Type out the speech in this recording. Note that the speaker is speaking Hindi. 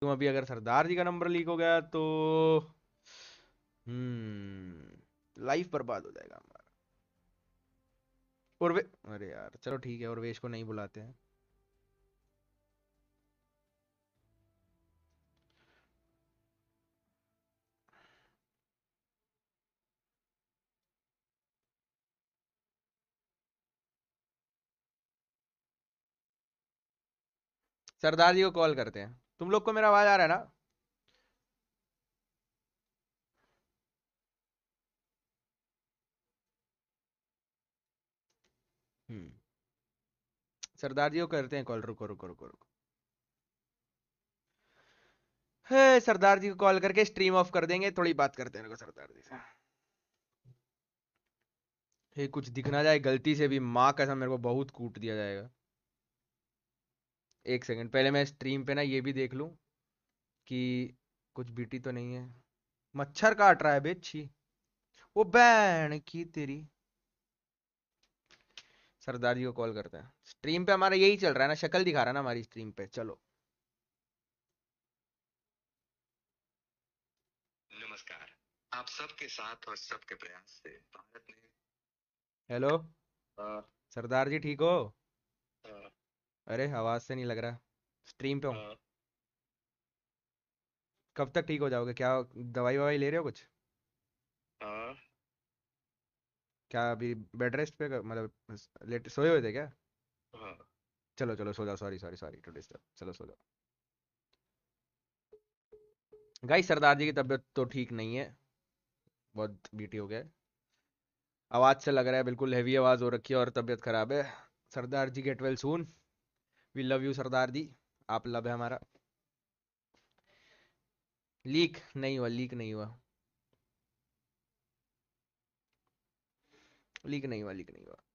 तुम अभी अगर सरदार जी का नंबर लीक हो गया तो लाइफ हम्म, बर्बाद हो जाएगा हमारा वे... अरे यार चलो ठीक है और वेश को नहीं बुलाते हैं सरदार जी को कॉल करते हैं तुम लोग को मेरा आवाज आ रहा है ना हम्म। सरदार जी को करते हैं कॉल रुको रुको रुको रुको हे सरदार जी को कॉल करके स्ट्रीम ऑफ कर देंगे थोड़ी बात करते हैं सरदार जी से हे कुछ दिखना जाए गलती से भी माँ कैसा मेरे को बहुत कूट दिया जाएगा एक सेकंड पहले मैं स्ट्रीम पे ना ये भी देख लूं कि कुछ बीटी तो नहीं है मच्छर काट रहा है बे वो बैन की तेरी सरदार जी को कॉल करते हैं स्ट्रीम पे हमारा यही चल रहा है ना शक्ल दिखा रहा है ना हमारी स्ट्रीम पे चलो नमस्कार आप सबके साथ और सबके प्रयास से भारत ने हेलो सरदार जी ठीक हो अरे आवाज से नहीं लग रहा स्ट्रीम पे हूँ हाँ। कब तक ठीक हो जाओगे क्या दवाई ववाई ले रहे हो कुछ हाँ। क्या अभी बेड रेस्ट पे मतलब लेट सोए हुए थे क्या हाँ। चलो चलो सो जाओ sorry sorry sorry to disturb चलो सो जाओ गाइस सरदार जी की तबीयत तो ठीक नहीं है बहुत बीटी हो गया है आवाज से लग रहा है बिल्कुल हैवी आवाज हो रखी है और तबीयत खराब है Sardar ji get well soon we love you Sardar दी आप लव है हमारा लीक नहीं हुआ लीक नहीं हुआ लीक नहीं हुआ लीक नहीं हुआ